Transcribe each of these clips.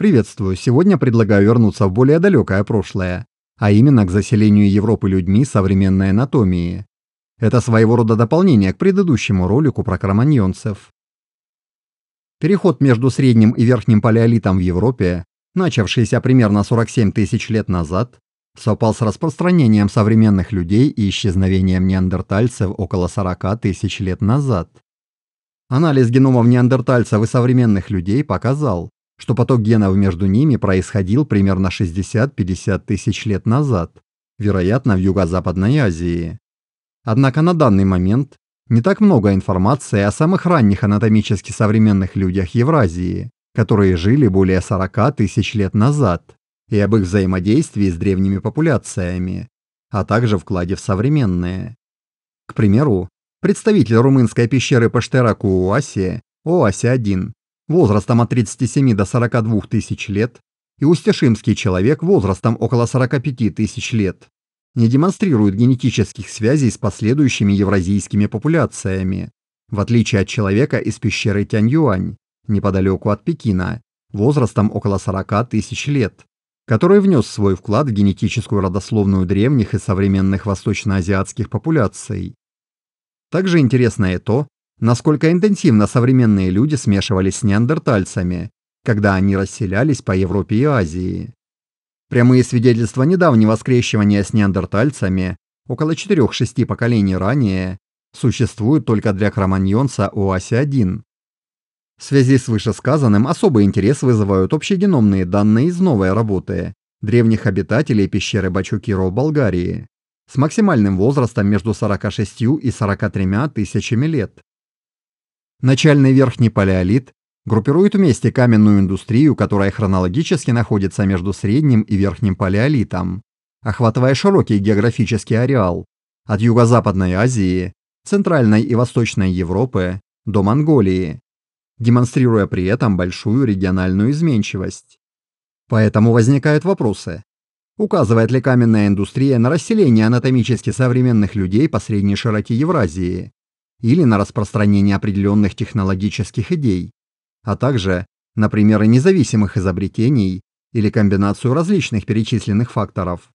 Приветствую. Сегодня предлагаю вернуться в более далекое прошлое, а именно к заселению Европы людьми современной анатомии. Это своего рода дополнение к предыдущему ролику про кроманьонцев. Переход между средним и верхним палеолитом в Европе, начавшийся примерно 47 тысяч лет назад, совпал с распространением современных людей и исчезновением неандертальцев около 40 тысяч лет назад. Анализ геномов неандертальцев и современных людей показал, что поток генов между ними происходил примерно 60-50 тысяч лет назад, вероятно, в Юго-Западной Азии. Однако на данный момент не так много информации о самых ранних анатомически современных людях Евразии, которые жили более 40 тысяч лет назад, и об их взаимодействии с древними популяциями, а также вкладе в современные. К примеру, представитель румынской пещеры Паштера Кууаси, Оаси-1, возрастом от 37 до 42 тысяч лет и устяшимский человек возрастом около 45 тысяч лет, не демонстрируют генетических связей с последующими евразийскими популяциями, в отличие от человека из пещеры Тяньюань, неподалеку от Пекина, возрастом около 40 тысяч лет, который внес свой вклад в генетическую родословную древних и современных восточноазиатских популяций. Также интересно и то, насколько интенсивно современные люди смешивались с неандертальцами, когда они расселялись по Европе и Азии. Прямые свидетельства недавнего скрещивания с неандертальцами, около 4-6 поколений ранее, существуют только для кроманьонца ОАСИ-1. В связи с вышесказанным особый интерес вызывают общегеномные данные из новой работы древних обитателей пещеры Бачукиро в Болгарии с максимальным возрастом между 46 и 43 тысячами лет. Начальный верхний палеолит группирует вместе каменную индустрию, которая хронологически находится между средним и верхним палеолитом, охватывая широкий географический ареал от Юго-Западной Азии, Центральной и Восточной Европы до Монголии, демонстрируя при этом большую региональную изменчивость. Поэтому возникают вопросы. Указывает ли каменная индустрия на расселение анатомически современных людей по средней широте Евразии? или на распространение определенных технологических идей, а также, например, независимых изобретений или комбинацию различных перечисленных факторов.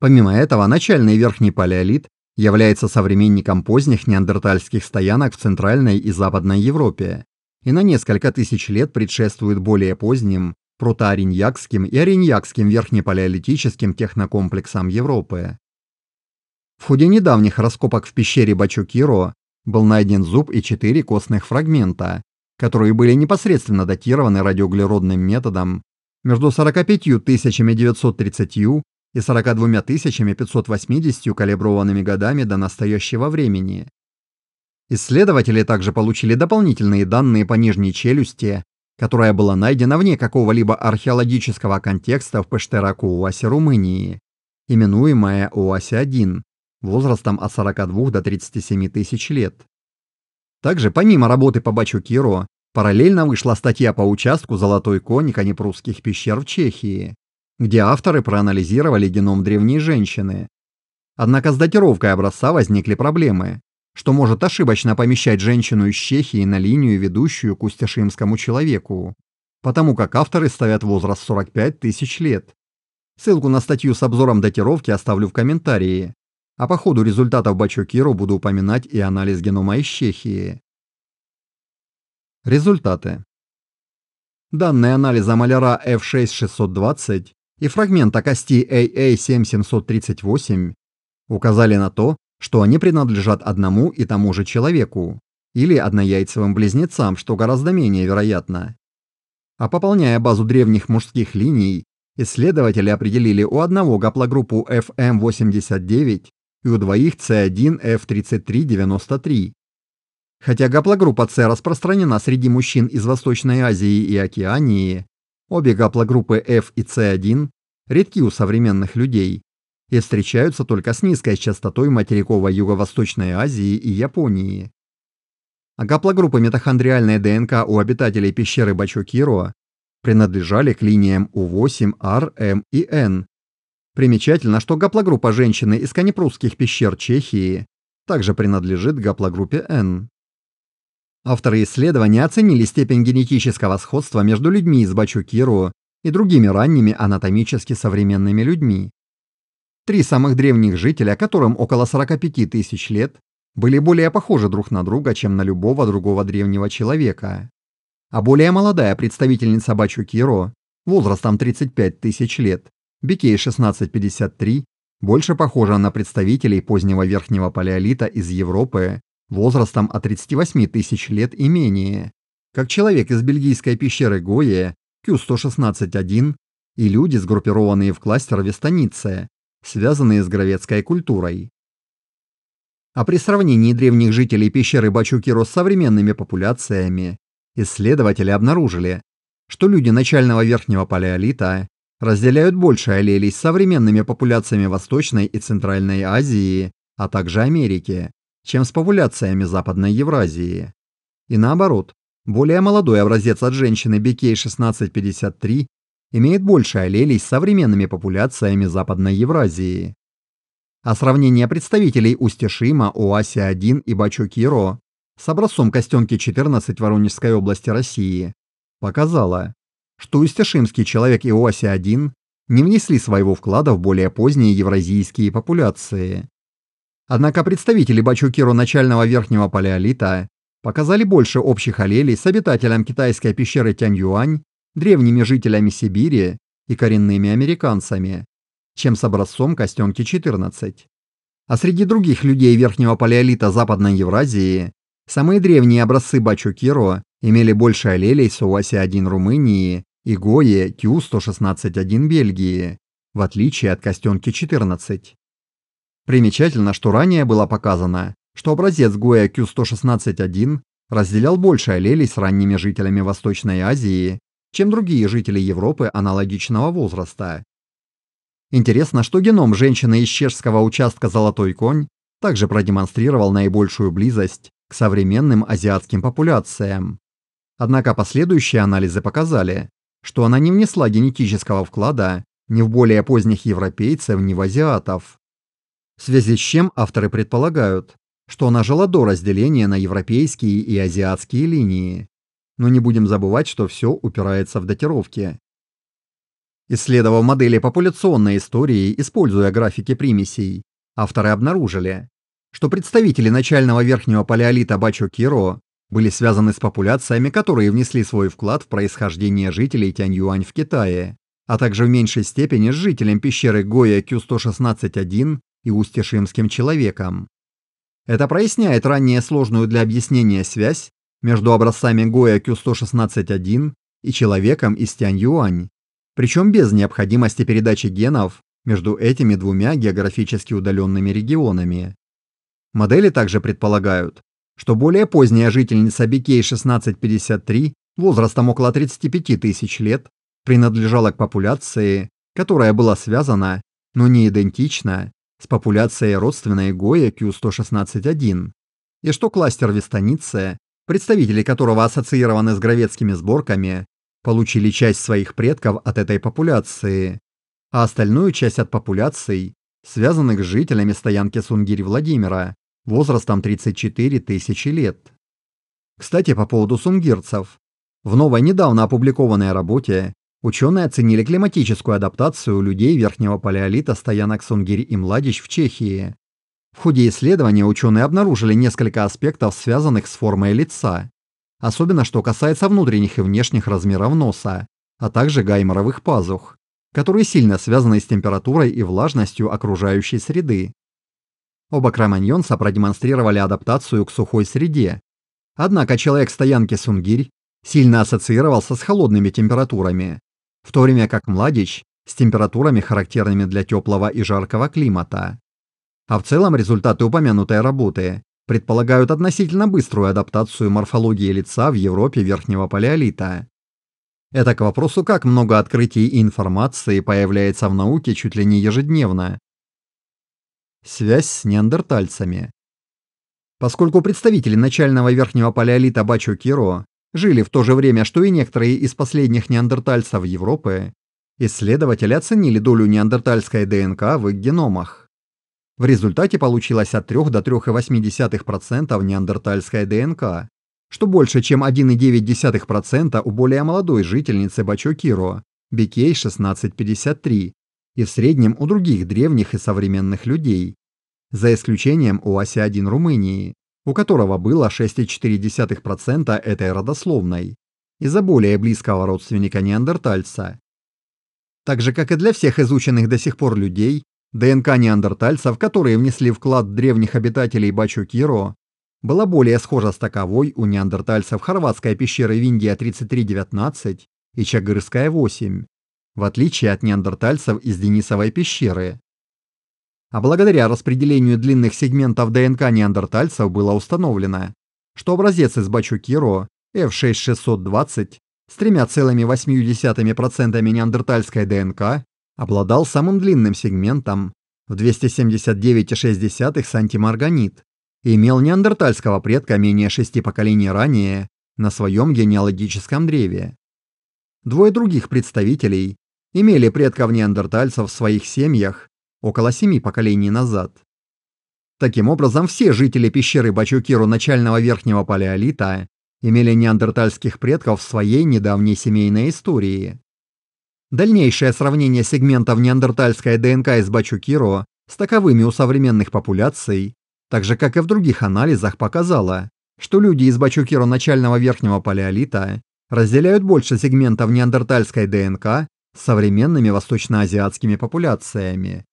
Помимо этого, начальный верхний палеолит является современником поздних неандертальских стоянок в Центральной и Западной Европе и на несколько тысяч лет предшествует более поздним протоариньякским и ариньякским верхнепалеолитическим технокомплексам Европы. В ходе недавних раскопок в пещере Бачукиро был найден зуб и четыре костных фрагмента, которые были непосредственно датированы радиоуглеродным методом между 45 930 и 42 580 калиброванными годами до настоящего времени. Исследователи также получили дополнительные данные по нижней челюсти, которая была найдена вне какого-либо археологического контекста в Пештераку-Оасе Румынии, именуемая Оасе-1, возрастом от 42 до 37 тысяч лет. Также помимо работы по Бачу Киро, параллельно вышла статья по участку «Золотой конь» конепрусских пещер в Чехии, где авторы проанализировали геном древней женщины. Однако с датировкой образца возникли проблемы, что может ошибочно помещать женщину из Чехии на линию, ведущую к устяшимскому человеку, потому как авторы ставят возраст 45 тысяч лет. Ссылку на статью с обзором датировки оставлю в комментарии, а по ходу результатов Бачокиро буду упоминать и анализ генома из Результаты. Данные анализа маляра F6620 и фрагмента кости AA7738 указали на то, что они принадлежат одному и тому же человеку или однояйцевым близнецам, что гораздо менее вероятно. А пополняя базу древних мужских линий, исследователи определили у одного гаплогруппу FM89 и у двоих C1F3393. Хотя гаплогруппа С распространена среди мужчин из Восточной Азии и Океании, обе гаплогруппы F и C1 редки у современных людей и встречаются только с низкой частотой материковой Юго-Восточной Азии и Японии. А гаплогруппы митохондриальной ДНК у обитателей пещеры Бачокиро принадлежали к линиям u 8 R-M и N. Примечательно, что гаплогруппа женщины из канепрусских пещер Чехии также принадлежит гаплогруппе N. Авторы исследования оценили степень генетического сходства между людьми из Бачукиру и другими ранними анатомически современными людьми. Три самых древних жителя, которым около 45 тысяч лет, были более похожи друг на друга, чем на любого другого древнего человека. А более молодая представительница Бачукиру, возрастом 35 тысяч лет, BK-1653 больше похожа на представителей позднего верхнего палеолита из Европы возрастом от 38 тысяч лет и менее, как человек из бельгийской пещеры Гоя Q-116-1 и люди, сгруппированные в кластер Вестаниция, связанные с гравецкой культурой. А при сравнении древних жителей пещеры Бачукиро с современными популяциями, исследователи обнаружили, что люди начального верхнего палеолита разделяют больше аллелей с современными популяциями Восточной и Центральной Азии, а также Америки, чем с популяциями Западной Евразии. И наоборот, более молодой образец от женщины BK1653 имеет больше аллелей с современными популяциями Западной Евразии. А сравнение представителей Устишима, Оаси-1 и Бачукиро с образцом Костенки-14 Воронежской области России показало, что Устяшимский человек и Оася-1 не внесли своего вклада в более поздние евразийские популяции. Однако представители Бачукиру начального верхнего палеолита показали больше общих аллелей с обитателем китайской пещеры Тяньюань, древними жителями Сибири и коренными американцами, чем с образцом Костенки-14. А среди других людей верхнего палеолита Западной Евразии самые древние образцы Бачукиро имели больше аллелей с Уаси-1 Румынии Игое Q116-1 Бельгии, в отличие от костенки 14. Примечательно, что ранее было показано, что образец Гоя Q116-1 разделял больше аллелей с ранними жителями Восточной Азии, чем другие жители Европы аналогичного возраста. Интересно, что геном женщины из чешского участка «Золотой конь» также продемонстрировал наибольшую близость к современным азиатским популяциям. Однако последующие анализы показали, что она не внесла генетического вклада ни в более поздних европейцев, ни в азиатов. В связи с чем авторы предполагают, что она жила до разделения на европейские и азиатские линии. Но не будем забывать, что все упирается в датировки. Исследовав модели популяционной истории, используя графики примесей, авторы обнаружили, что представители начального верхнего палеолита Бачо-Киро были связаны с популяциями, которые внесли свой вклад в происхождение жителей Тяньюань в Китае, а также в меньшей степени с жителем пещеры Гоя Q116-1 и устишимским человеком. Это проясняет ранее сложную для объяснения связь между образцами Гоя Q116-1 и человеком из Тяньюань, причем без необходимости передачи генов между этими двумя географически удаленными регионами. Модели также предполагают, что более поздняя жительница Бикей 1653 возрастом около 35 тысяч лет принадлежала к популяции, которая была связана, но не идентична, с популяцией родственной Гоя Q1161, и что кластер Вестаниция, представители которого ассоциированы с гравецкими сборками, получили часть своих предков от этой популяции, а остальную часть от популяций, связанных с жителями стоянки Сунгирь-Владимира, возрастом 34 тысячи лет. Кстати, по поводу сунгирцев. В новой недавно опубликованной работе ученые оценили климатическую адаптацию людей верхнего палеолита стоянок Сунгирь и Младич в Чехии. В ходе исследования ученые обнаружили несколько аспектов, связанных с формой лица, особенно что касается внутренних и внешних размеров носа, а также гайморовых пазух, которые сильно связаны с температурой и влажностью окружающей среды. Оба кроманьонца продемонстрировали адаптацию к сухой среде. Однако человек стоянки Сунгирь сильно ассоциировался с холодными температурами, в то время как Младич с температурами, характерными для теплого и жаркого климата. А в целом результаты упомянутой работы предполагают относительно быструю адаптацию морфологии лица в Европе верхнего палеолита. Это к вопросу, как много открытий и информации появляется в науке чуть ли не ежедневно, Связь с неандертальцами. Поскольку представители начального верхнего палеолита Бачу-Киро жили в то же время, что и некоторые из последних неандертальцев Европы, исследователи оценили долю неандертальской ДНК в их геномах. В результате получилось от 3 до 3,8% неандертальской ДНК, что больше, чем 1,9% у более молодой жительницы Бачо-Киро, Бикей 1653, и в среднем у других древних и современных людей, за исключением у оси-1 Румынии, у которого было 6,4% этой родословной, из-за более близкого родственника неандертальца. Так же, как и для всех изученных до сих пор людей, ДНК неандертальцев, которые внесли вклад древних обитателей Бачу-Киро, была более схожа с таковой у неандертальцев хорватская пещеры Виндия 3319 и Чагырская 8, в отличие от неандертальцев из Денисовой пещеры. А благодаря распределению длинных сегментов ДНК неандертальцев было установлено, что образец из Бачукиро F6620 с 3,8% неандертальской ДНК обладал самым длинным сегментом в 279,6 сантиморганит и имел неандертальского предка менее шести поколений ранее на своем генеалогическом древе. Двое других представителей имели предков неандертальцев в своих семьях около семи поколений назад. Таким образом, все жители пещеры Бачукиру начального верхнего палеолита имели неандертальских предков в своей недавней семейной истории. Дальнейшее сравнение сегментов неандертальской ДНК из Бачукиру с таковыми у современных популяций, так же как и в других анализах, показало, что люди из Бачукиру начального верхнего палеолита разделяют больше сегментов неандертальской ДНК, современными восточноазиатскими популяциями.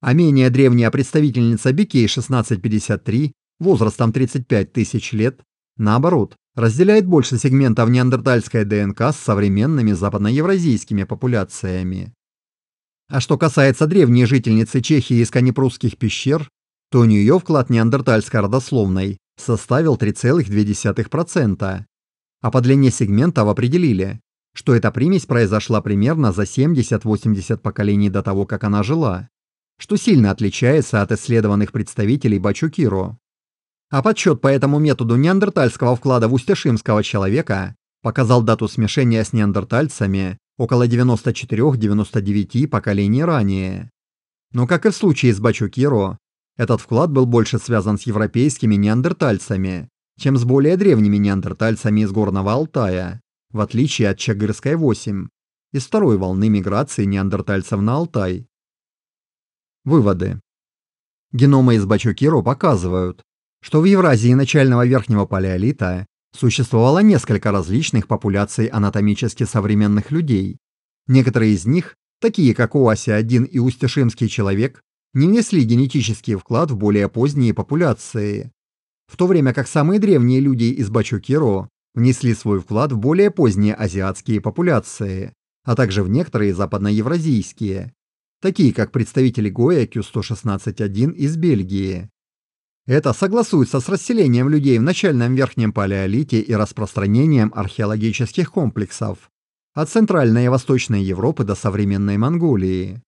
А менее древняя представительница Бикей 1653 возрастом 35 тысяч лет, наоборот, разделяет больше сегментов неандертальской ДНК с современными западноевразийскими популяциями. А что касается древней жительницы Чехии из конепрусских пещер, то у нее вклад неандертальской родословной составил 3,2%. А по длине сегментов определили, что эта примесь произошла примерно за 70-80 поколений до того, как она жила, что сильно отличается от исследованных представителей бачукиро, А подсчет по этому методу неандертальского вклада в устяшимского человека показал дату смешения с неандертальцами около 94-99 поколений ранее. Но как и в случае с бачукиро, этот вклад был больше связан с европейскими неандертальцами, чем с более древними неандертальцами из Горного Алтая в отличие от Чагырской-8, из второй волны миграции неандертальцев на Алтай. Выводы. Геномы из Бачукиро показывают, что в Евразии начального верхнего палеолита существовало несколько различных популяций анатомически современных людей. Некоторые из них, такие как Уася-1 и Устишимский человек, не внесли генетический вклад в более поздние популяции, в то время как самые древние люди из Бачукиро внесли свой вклад в более поздние азиатские популяции, а также в некоторые западноевразийские, такие как представители Гоя Q116-1 из Бельгии. Это согласуется с расселением людей в начальном верхнем палеолите и распространением археологических комплексов от Центральной и Восточной Европы до современной Монголии.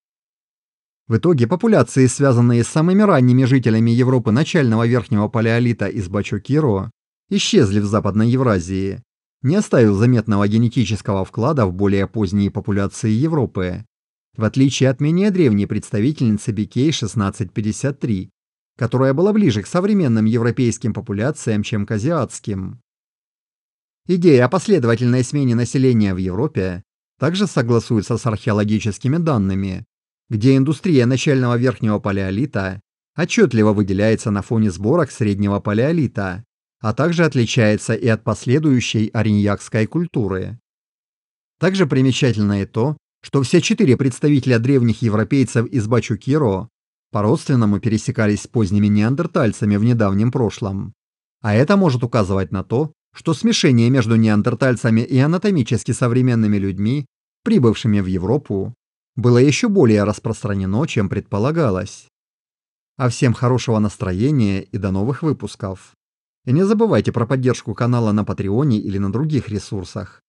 В итоге популяции, связанные с самыми ранними жителями Европы начального верхнего палеолита из Бачокиро, исчезли в Западной Евразии, не оставив заметного генетического вклада в более поздние популяции Европы. В отличие от менее древней представительницы Бикей 1653, которая была ближе к современным европейским популяциям, чем к азиатским. Идея о последовательной смене населения в Европе также согласуется с археологическими данными, где индустрия начального верхнего палеолита отчетливо выделяется на фоне сборок среднего палеолита, а также отличается и от последующей ариньякской культуры. Также примечательно и то, что все четыре представителя древних европейцев из Бачукиро по-родственному пересекались с поздними неандертальцами в недавнем прошлом. А это может указывать на то, что смешение между неандертальцами и анатомически современными людьми, прибывшими в Европу, было еще более распространено, чем предполагалось. А всем хорошего настроения и до новых выпусков! И не забывайте про поддержку канала на Патреоне или на других ресурсах.